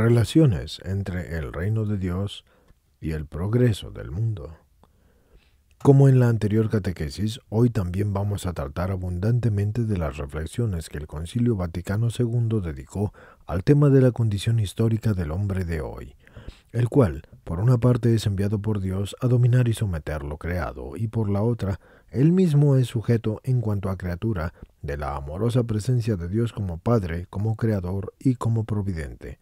relaciones entre el reino de Dios y el progreso del mundo. Como en la anterior catequesis, hoy también vamos a tratar abundantemente de las reflexiones que el Concilio Vaticano II dedicó al tema de la condición histórica del hombre de hoy, el cual, por una parte, es enviado por Dios a dominar y someter lo creado, y por la otra, él mismo es sujeto en cuanto a criatura de la amorosa presencia de Dios como Padre, como Creador y como Providente.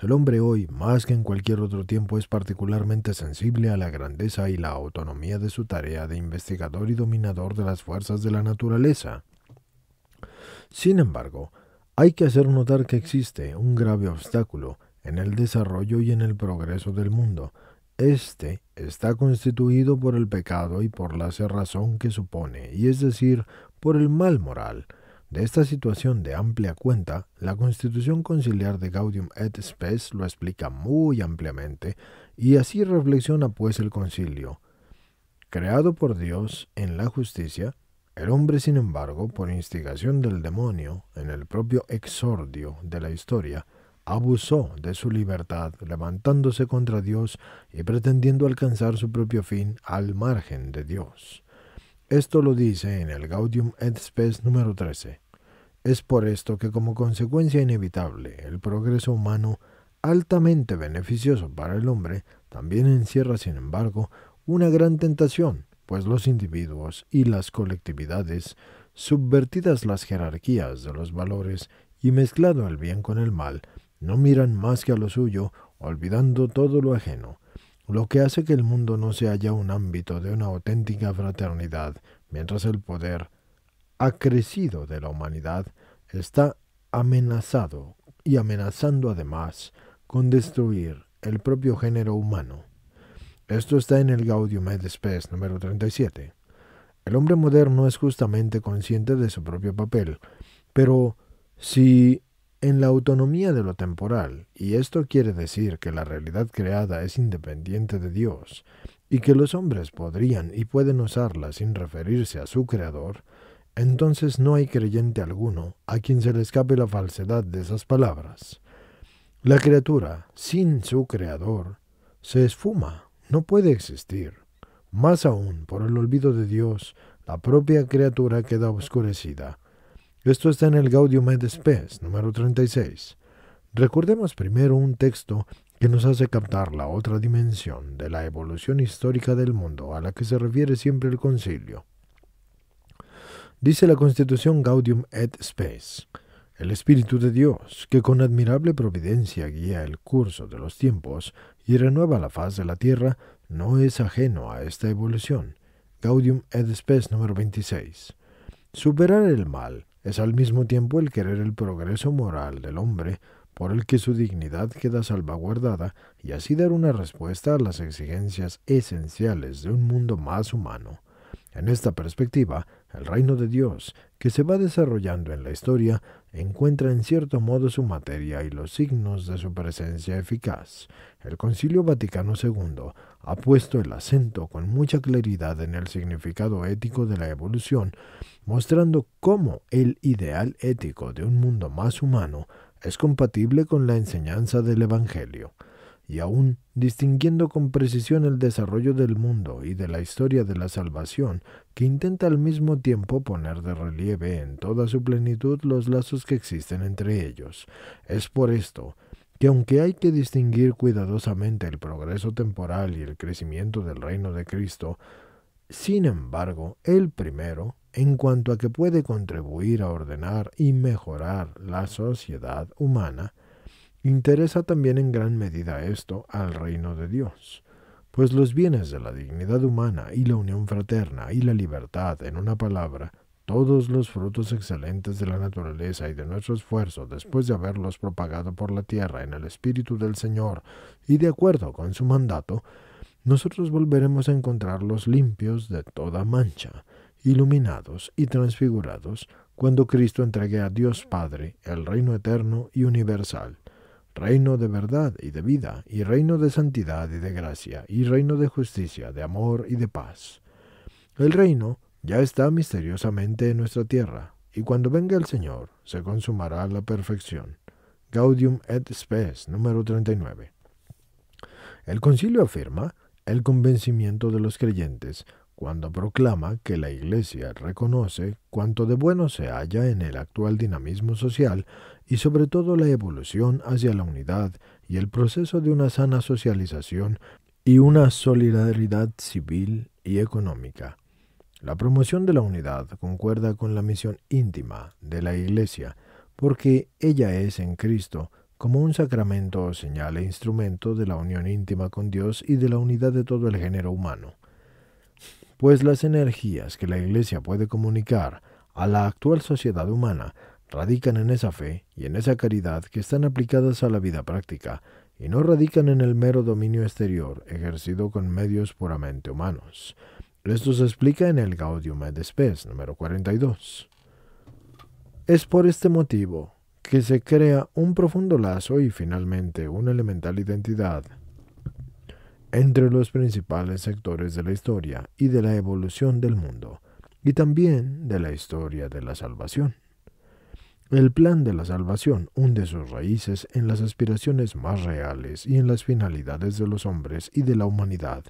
El hombre hoy, más que en cualquier otro tiempo, es particularmente sensible a la grandeza y la autonomía de su tarea de investigador y dominador de las fuerzas de la naturaleza. Sin embargo, hay que hacer notar que existe un grave obstáculo en el desarrollo y en el progreso del mundo. Este está constituido por el pecado y por la cerrazón que supone, y es decir, por el mal moral, de esta situación de amplia cuenta, la Constitución Conciliar de Gaudium et Spes lo explica muy ampliamente y así reflexiona pues el concilio. Creado por Dios en la justicia, el hombre, sin embargo, por instigación del demonio, en el propio exordio de la historia, abusó de su libertad, levantándose contra Dios y pretendiendo alcanzar su propio fin al margen de Dios. Esto lo dice en el Gaudium et Spes número 13. Es por esto que como consecuencia inevitable el progreso humano, altamente beneficioso para el hombre, también encierra, sin embargo, una gran tentación, pues los individuos y las colectividades, subvertidas las jerarquías de los valores y mezclado el bien con el mal, no miran más que a lo suyo, olvidando todo lo ajeno, lo que hace que el mundo no se haya un ámbito de una auténtica fraternidad, mientras el poder acrecido de la humanidad está amenazado y amenazando además con destruir el propio género humano. Esto está en el Gaudium et Spes número 37. El hombre moderno es justamente consciente de su propio papel, pero si en la autonomía de lo temporal, y esto quiere decir que la realidad creada es independiente de Dios, y que los hombres podrían y pueden usarla sin referirse a su creador, entonces no hay creyente alguno a quien se le escape la falsedad de esas palabras. La criatura, sin su creador, se esfuma, no puede existir. Más aún, por el olvido de Dios, la propia criatura queda obscurecida. Esto está en el Gaudium et Spes, número 36. Recordemos primero un texto que nos hace captar la otra dimensión de la evolución histórica del mundo a la que se refiere siempre el concilio dice la Constitución Gaudium et Spes. El Espíritu de Dios, que con admirable providencia guía el curso de los tiempos y renueva la faz de la tierra, no es ajeno a esta evolución. Gaudium et Spes número 26. Superar el mal es al mismo tiempo el querer el progreso moral del hombre, por el que su dignidad queda salvaguardada, y así dar una respuesta a las exigencias esenciales de un mundo más humano. En esta perspectiva, el reino de Dios, que se va desarrollando en la historia, encuentra en cierto modo su materia y los signos de su presencia eficaz. El Concilio Vaticano II ha puesto el acento con mucha claridad en el significado ético de la evolución, mostrando cómo el ideal ético de un mundo más humano es compatible con la enseñanza del Evangelio y aún distinguiendo con precisión el desarrollo del mundo y de la historia de la salvación, que intenta al mismo tiempo poner de relieve en toda su plenitud los lazos que existen entre ellos. Es por esto que aunque hay que distinguir cuidadosamente el progreso temporal y el crecimiento del reino de Cristo, sin embargo, el primero, en cuanto a que puede contribuir a ordenar y mejorar la sociedad humana, Interesa también en gran medida esto al reino de Dios, pues los bienes de la dignidad humana y la unión fraterna y la libertad, en una palabra, todos los frutos excelentes de la naturaleza y de nuestro esfuerzo después de haberlos propagado por la tierra en el Espíritu del Señor y de acuerdo con su mandato, nosotros volveremos a encontrarlos limpios de toda mancha, iluminados y transfigurados cuando Cristo entregue a Dios Padre el reino eterno y universal, reino de verdad y de vida, y reino de santidad y de gracia, y reino de justicia, de amor y de paz. El reino ya está misteriosamente en nuestra tierra, y cuando venga el Señor se consumará la perfección. Gaudium et Spes, número 39. El concilio afirma el convencimiento de los creyentes cuando proclama que la Iglesia reconoce cuanto de bueno se halla en el actual dinamismo social y sobre todo la evolución hacia la unidad y el proceso de una sana socialización y una solidaridad civil y económica. La promoción de la unidad concuerda con la misión íntima de la Iglesia, porque ella es en Cristo como un sacramento o señal e instrumento de la unión íntima con Dios y de la unidad de todo el género humano pues las energías que la Iglesia puede comunicar a la actual sociedad humana radican en esa fe y en esa caridad que están aplicadas a la vida práctica y no radican en el mero dominio exterior ejercido con medios puramente humanos. Esto se explica en el Gaudium et Spes número 42. Es por este motivo que se crea un profundo lazo y finalmente una elemental identidad entre los principales sectores de la historia y de la evolución del mundo, y también de la historia de la salvación. El plan de la salvación hunde sus raíces en las aspiraciones más reales y en las finalidades de los hombres y de la humanidad.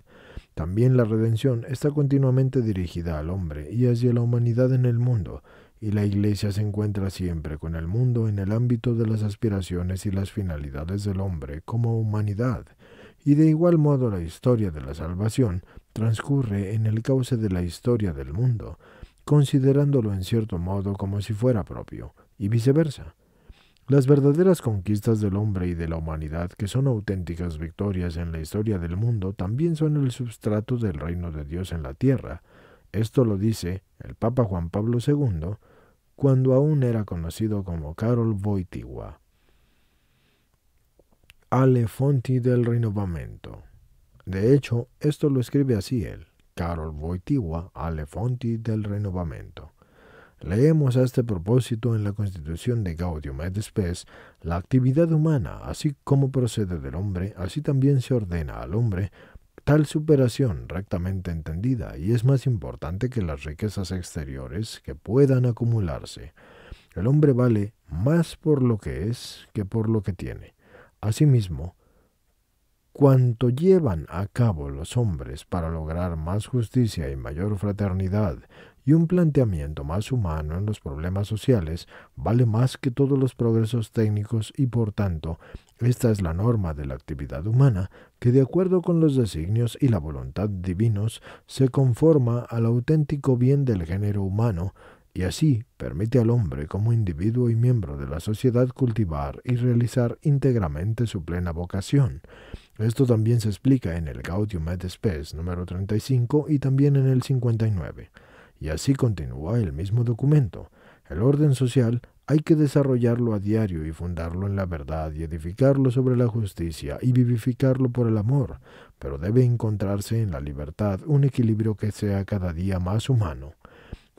También la redención está continuamente dirigida al hombre y hacia la humanidad en el mundo, y la Iglesia se encuentra siempre con el mundo en el ámbito de las aspiraciones y las finalidades del hombre como humanidad y de igual modo la historia de la salvación transcurre en el cauce de la historia del mundo, considerándolo en cierto modo como si fuera propio, y viceversa. Las verdaderas conquistas del hombre y de la humanidad, que son auténticas victorias en la historia del mundo, también son el substrato del reino de Dios en la tierra. Esto lo dice el Papa Juan Pablo II cuando aún era conocido como Karol Wojtyła. Alefonti del rinnovamento. De hecho, esto lo escribe así él, Carol Wojtyła, Alefonti del rinnovamento. Leemos a este propósito en la Constitución de Gaudium et Spes, la actividad humana, así como procede del hombre, así también se ordena al hombre tal superación rectamente entendida y es más importante que las riquezas exteriores que puedan acumularse. El hombre vale más por lo que es que por lo que tiene. Asimismo, cuanto llevan a cabo los hombres para lograr más justicia y mayor fraternidad y un planteamiento más humano en los problemas sociales vale más que todos los progresos técnicos y por tanto esta es la norma de la actividad humana que de acuerdo con los designios y la voluntad divinos se conforma al auténtico bien del género humano y así permite al hombre como individuo y miembro de la sociedad cultivar y realizar íntegramente su plena vocación. Esto también se explica en el Gaudium et Spes número 35 y también en el 59. Y así continúa el mismo documento. El orden social hay que desarrollarlo a diario y fundarlo en la verdad y edificarlo sobre la justicia y vivificarlo por el amor, pero debe encontrarse en la libertad un equilibrio que sea cada día más humano.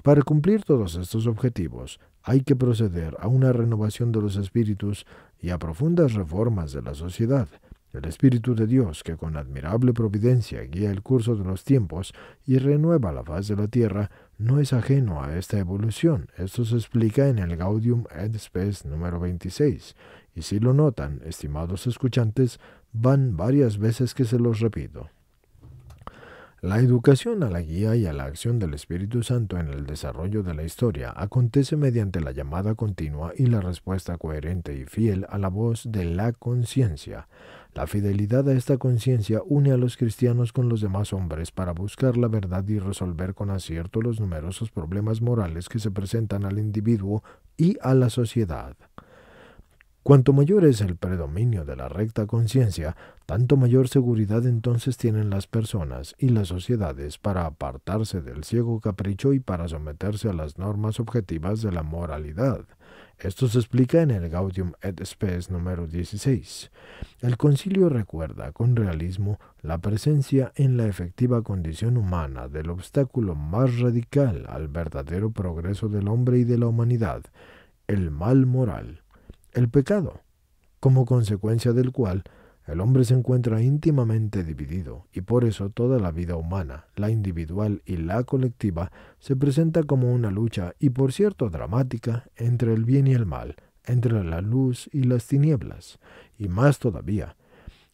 Para cumplir todos estos objetivos, hay que proceder a una renovación de los espíritus y a profundas reformas de la sociedad. El Espíritu de Dios, que con admirable providencia guía el curso de los tiempos y renueva la faz de la tierra, no es ajeno a esta evolución. Esto se explica en el Gaudium et Spes número 26. Y si lo notan, estimados escuchantes, van varias veces que se los repito. La educación a la guía y a la acción del Espíritu Santo en el desarrollo de la historia acontece mediante la llamada continua y la respuesta coherente y fiel a la voz de la conciencia. La fidelidad a esta conciencia une a los cristianos con los demás hombres para buscar la verdad y resolver con acierto los numerosos problemas morales que se presentan al individuo y a la sociedad. Cuanto mayor es el predominio de la recta conciencia, tanto mayor seguridad entonces tienen las personas y las sociedades para apartarse del ciego capricho y para someterse a las normas objetivas de la moralidad. Esto se explica en el Gaudium et Spes número 16. El concilio recuerda con realismo la presencia en la efectiva condición humana del obstáculo más radical al verdadero progreso del hombre y de la humanidad, el mal moral el pecado, como consecuencia del cual el hombre se encuentra íntimamente dividido y por eso toda la vida humana, la individual y la colectiva, se presenta como una lucha y por cierto dramática entre el bien y el mal, entre la luz y las tinieblas, y más todavía,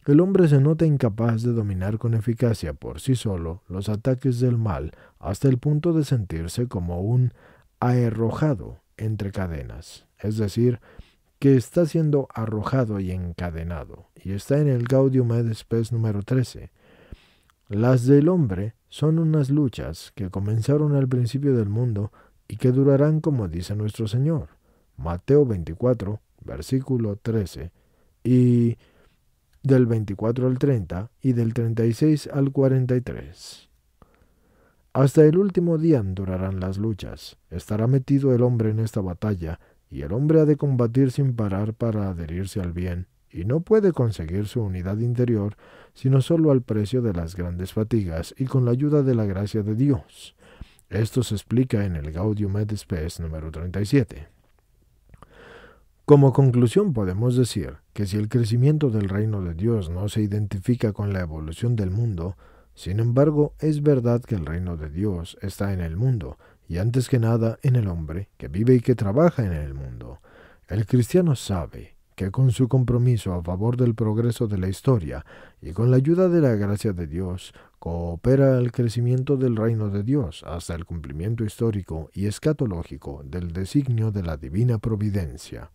el hombre se nota incapaz de dominar con eficacia por sí solo los ataques del mal hasta el punto de sentirse como un aerrojado entre cadenas, es decir, que está siendo arrojado y encadenado, y está en el Gaudium et Spes número 13. Las del hombre son unas luchas que comenzaron al principio del mundo y que durarán como dice nuestro Señor. Mateo 24, versículo 13, y del 24 al 30 y del 36 al 43. Hasta el último día durarán las luchas. Estará metido el hombre en esta batalla y el hombre ha de combatir sin parar para adherirse al bien, y no puede conseguir su unidad interior sino solo al precio de las grandes fatigas y con la ayuda de la gracia de Dios. Esto se explica en el Gaudium et Spes número 37. Como conclusión podemos decir que si el crecimiento del reino de Dios no se identifica con la evolución del mundo, sin embargo es verdad que el reino de Dios está en el mundo, y antes que nada en el hombre que vive y que trabaja en el mundo. El cristiano sabe que con su compromiso a favor del progreso de la historia y con la ayuda de la gracia de Dios, coopera al crecimiento del reino de Dios hasta el cumplimiento histórico y escatológico del designio de la divina providencia.